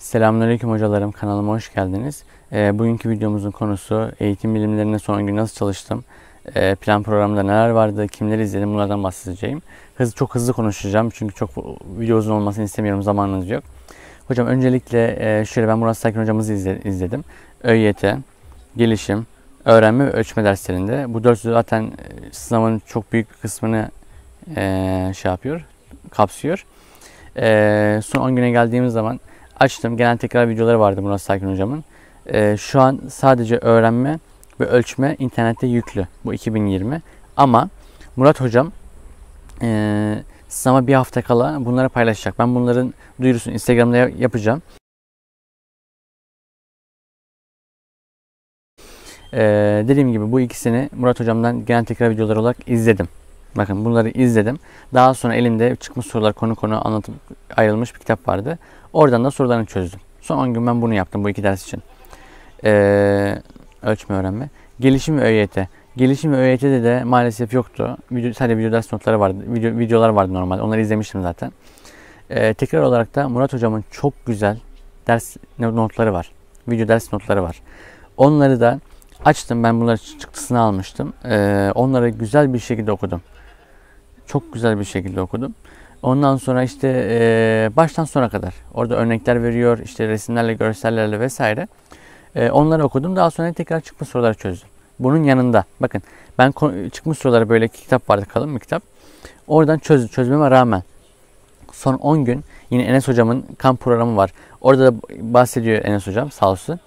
Selamünaleyküm hocalarım kanalıma hoş geldiniz. E, bugünkü videomuzun konusu eğitim bilimlerine son gün nasıl çalıştım, e, plan programında neler vardı, kimleri izledim bunlardan bahsedeceğim. Hız, çok hızlı konuşacağım çünkü çok video uzun olmasını istemiyorum zamanınız yok. Hocam öncelikle e, şöyle ben Murat Sakin hocamızı izledim. ÖYT, gelişim, öğrenme ve ölçme derslerinde. Bu dörtlü zaten e, sınavın çok büyük kısmını e, şey yapıyor, kapsıyor. E, son 10 güne geldiğimiz zaman açtım. Genel tekrar videoları vardı Murat Sakin hocamın. Ee, şu an sadece öğrenme ve ölçme internette yüklü. Bu 2020. Ama Murat hocam e, ee, sınava bir hafta kala bunları paylaşacak. Ben bunların duyurusunu Instagram'da yapacağım. Ee, dediğim gibi bu ikisini Murat hocamdan genel tekrar videolar olarak izledim. Bakın bunları izledim. Daha sonra elimde çıkmış sorular konu konu anlatıp ayrılmış bir kitap vardı. Oradan da sorularını çözdüm. Son 10 gün ben bunu yaptım bu iki ders için. Ee, ölçme öğrenme. Gelişim ve ÖYT. Gelişim ve ÖYT'de de maalesef yoktu. Video, sadece video ders notları vardı. Video, videolar vardı normal. Onları izlemiştim zaten. Ee, tekrar olarak da Murat hocamın çok güzel ders notları var. Video ders notları var. Onları da açtım. Ben bunları çıktısını almıştım. Ee, onları güzel bir şekilde okudum. Çok güzel bir şekilde okudum. Ondan sonra işte e, baştan sona kadar orada örnekler veriyor işte resimlerle görsellerle vesaire. E, onları okudum. Daha sonra tekrar çıkmış soruları çözdüm. Bunun yanında bakın ben çıkmış soruları böyle iki kitap vardı kalın bir kitap. Oradan çöz, çözmeme rağmen son 10 gün yine Enes hocamın kamp programı var. Orada da bahsediyor Enes hocam sağ olsun.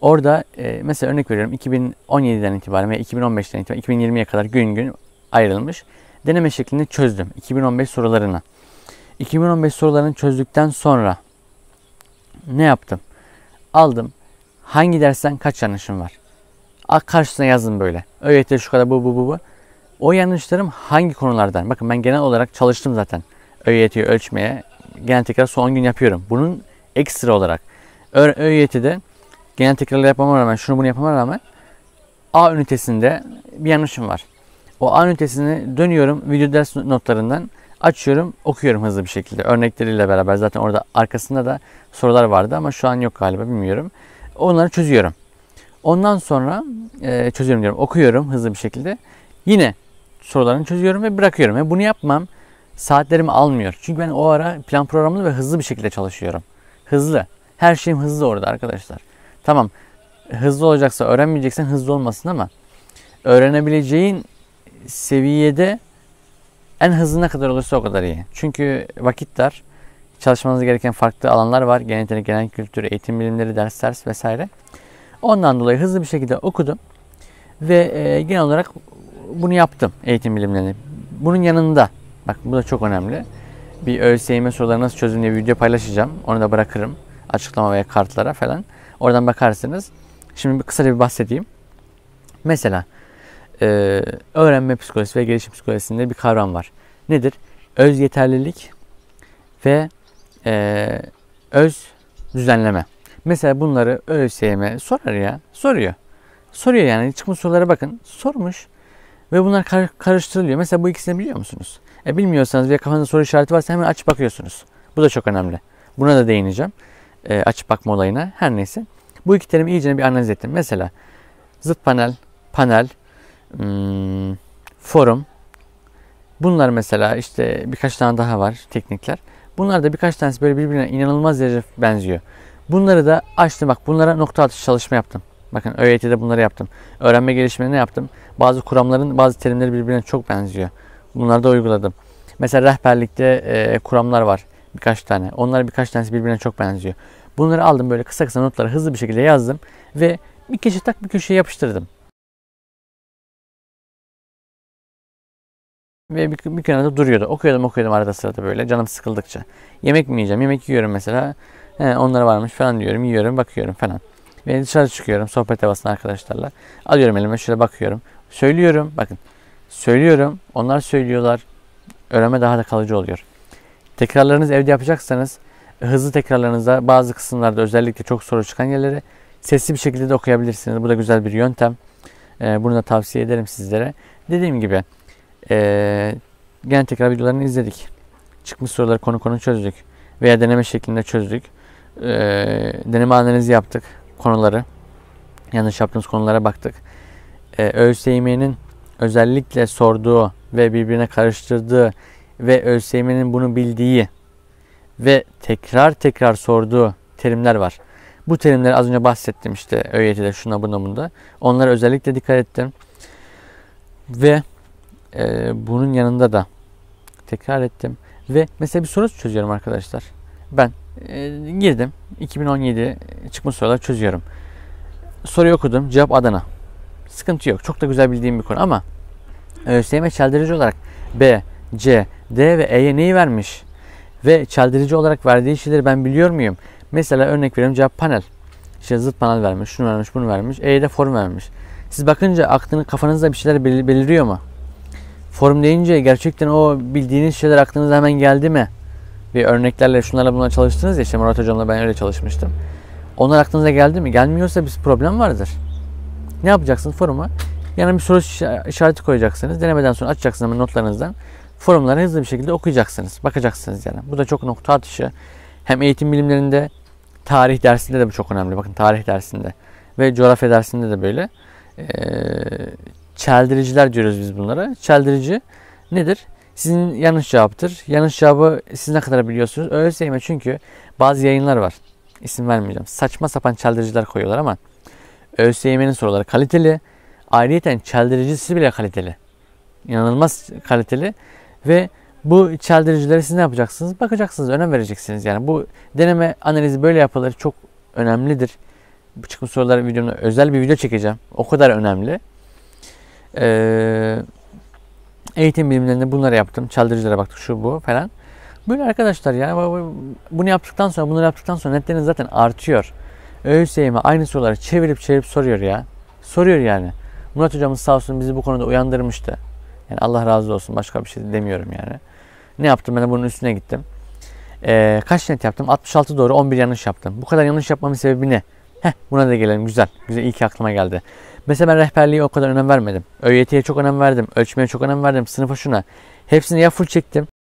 Orada e, mesela örnek veriyorum 2017'den itibaren veya 2015'ten itibaren 2020'ye kadar gün gün ayrılmış deneme şeklinde çözdüm 2015 sorularını. 2015 sorularını çözdükten sonra ne yaptım? Aldım. Hangi dersten kaç yanlışım var? Karşısına yazdım böyle. Öğretiyor şu kadar bu bu bu bu. O yanlışlarım hangi konulardan? Bakın ben genel olarak çalıştım zaten. Öğretiyi ölçmeye. Genel tekrar son gün yapıyorum. Bunun ekstra olarak. Ö öğretide genel tekrarla yapmama rağmen, şunu bunu yapmama rağmen A ünitesinde bir yanlışım var. O an ünitesini dönüyorum video ders notlarından açıyorum okuyorum hızlı bir şekilde örnekleriyle beraber zaten orada arkasında da sorular vardı ama şu an yok galiba bilmiyorum. Onları çözüyorum. Ondan sonra e, çözüyorum diyorum okuyorum hızlı bir şekilde. Yine sorularını çözüyorum ve bırakıyorum. Ve bunu yapmam saatlerimi almıyor. Çünkü ben o ara plan programlı ve hızlı bir şekilde çalışıyorum. Hızlı. Her şeyim hızlı orada arkadaşlar. Tamam hızlı olacaksa öğrenmeyeceksen hızlı olmasın ama öğrenebileceğin seviyede en hızlı ne kadar olursa o kadar iyi. Çünkü vakit dar. Çalışmanız gereken farklı alanlar var. Genel yetenek, genel kültür, eğitim bilimleri, ders, ders vesaire. Ondan dolayı hızlı bir şekilde okudum. Ve e, genel olarak bunu yaptım eğitim bilimlerini. Bunun yanında, bak bu da çok önemli. Bir ÖSYM soruları nasıl çözülüyor video paylaşacağım. Onu da bırakırım. Açıklama veya kartlara falan. Oradan bakarsınız. Şimdi bir kısaca bir bahsedeyim. Mesela e, öğrenme psikolojisi ve gelişim psikolojisinde bir kavram var. Nedir? Öz yeterlilik ve e, öz düzenleme. Mesela bunları ÖSYM sorar ya. Soruyor. Soruyor yani. Çıkmış sorulara bakın. Sormuş. Ve bunlar kar- karıştırılıyor. Mesela bu ikisini biliyor musunuz? E bilmiyorsanız veya kafanızda soru işareti varsa hemen açıp bakıyorsunuz. Bu da çok önemli. Buna da değineceğim. E, açıp bakma olayına. Her neyse. Bu iki terimi iyice bir analiz ettim. Mesela zıt panel, panel, Hmm, forum. Bunlar mesela işte birkaç tane daha var teknikler. Bunlar da birkaç tanesi böyle birbirine inanılmaz derece benziyor. Bunları da açtım bak bunlara nokta atışı çalışma yaptım. Bakın ÖYT'de bunları yaptım. Öğrenme gelişimini yaptım. Bazı kuramların bazı terimleri birbirine çok benziyor. Bunları da uyguladım. Mesela rehberlikte e, kuramlar var birkaç tane. Onlar birkaç tanesi birbirine çok benziyor. Bunları aldım böyle kısa kısa notları hızlı bir şekilde yazdım ve bir köşe tak bir köşeye yapıştırdım. Ve bir, bir kenarda duruyordu. Okuyordum okuyordum arada sırada böyle canım sıkıldıkça. Yemek mi yiyeceğim? Yemek yiyorum mesela. He, onlara varmış falan diyorum. Yiyorum bakıyorum falan. Ve dışarı çıkıyorum sohbet havasına arkadaşlarla. Alıyorum elime şöyle bakıyorum. Söylüyorum bakın. Söylüyorum. Onlar söylüyorlar. Öğrenme daha da kalıcı oluyor. Tekrarlarınız evde yapacaksanız hızlı tekrarlarınızda bazı kısımlarda özellikle çok soru çıkan yerleri sesli bir şekilde de okuyabilirsiniz. Bu da güzel bir yöntem. Ee, bunu da tavsiye ederim sizlere. Dediğim gibi ee, gene tekrar videolarını izledik. Çıkmış soruları konu konu çözdük. Veya deneme şeklinde çözdük. Ee, deneme analizi yaptık konuları. Yanlış yaptığımız konulara baktık. Ee, ÖSYM'nin özellikle sorduğu ve birbirine karıştırdığı ve ÖSYM'nin bunu bildiği ve tekrar tekrar sorduğu terimler var. Bu terimleri az önce bahsettim işte ÖYT'de şuna buna bunda. Onlara özellikle dikkat ettim. Ve e, bunun yanında da tekrar ettim. Ve mesela bir soru çözüyorum arkadaşlar. Ben e, girdim. 2017 çıkmış sorular çözüyorum. Soruyu okudum. Cevap Adana. Sıkıntı yok. Çok da güzel bildiğim bir konu ama ÖSYM e, çeldirici olarak B, C, D ve E'ye neyi vermiş? Ve çeldirici olarak verdiği şeyleri ben biliyor muyum? Mesela örnek veriyorum cevap panel. İşte zıt panel vermiş, şunu vermiş, bunu vermiş. E'ye de form vermiş. Siz bakınca aklını kafanızda bir şeyler bel beliriyor mu? Forum deyince gerçekten o bildiğiniz şeyler aklınıza hemen geldi mi? Bir örneklerle şunlarla bunlar çalıştınız ya işte Murat Hocam'la ben öyle çalışmıştım. Onlar aklınıza geldi mi? Gelmiyorsa bir problem vardır. Ne yapacaksınız foruma? Yani bir soru işareti koyacaksınız. Denemeden sonra açacaksınız ama notlarınızdan. Forumları hızlı bir şekilde okuyacaksınız. Bakacaksınız yani. Bu da çok nokta atışı. Hem eğitim bilimlerinde tarih dersinde de bu çok önemli. Bakın tarih dersinde ve coğrafya dersinde de böyle. Ee, Çeldiriciler diyoruz biz bunlara. Çeldirici nedir? Sizin yanlış cevaptır. Yanlış cevabı siz ne kadar biliyorsunuz? Öyle söyleme çünkü bazı yayınlar var. İsim vermeyeceğim. Saçma sapan çeldiriciler koyuyorlar ama ÖSYM'nin soruları kaliteli. Ayrıyeten çeldiricisi bile kaliteli. İnanılmaz kaliteli. Ve bu çeldiricileri siz ne yapacaksınız? Bakacaksınız, önem vereceksiniz. Yani bu deneme analizi böyle yapılır. Çok önemlidir. Bu çıkmış sorular videomda özel bir video çekeceğim. O kadar önemli. Ee, eğitim bilimlerinde bunları yaptım. Çaldırıcılara baktık şu bu falan. Böyle arkadaşlar yani bunu yaptıktan sonra bunları yaptıktan sonra netleriniz zaten artıyor. ÖSYM aynı soruları çevirip çevirip soruyor ya. Soruyor yani. Murat hocamız sağ olsun bizi bu konuda uyandırmıştı. Yani Allah razı olsun başka bir şey demiyorum yani. Ne yaptım ben de bunun üstüne gittim. Ee, kaç net yaptım? 66 doğru 11 yanlış yaptım. Bu kadar yanlış yapmamın sebebi ne? Heh, buna da gelelim. Güzel. Güzel. İyi ki aklıma geldi. Mesela ben rehberliğe o kadar önem vermedim. ÖYT'ye çok önem verdim. Ölçmeye çok önem verdim. Sınıfa şuna. Hepsini ya full çektim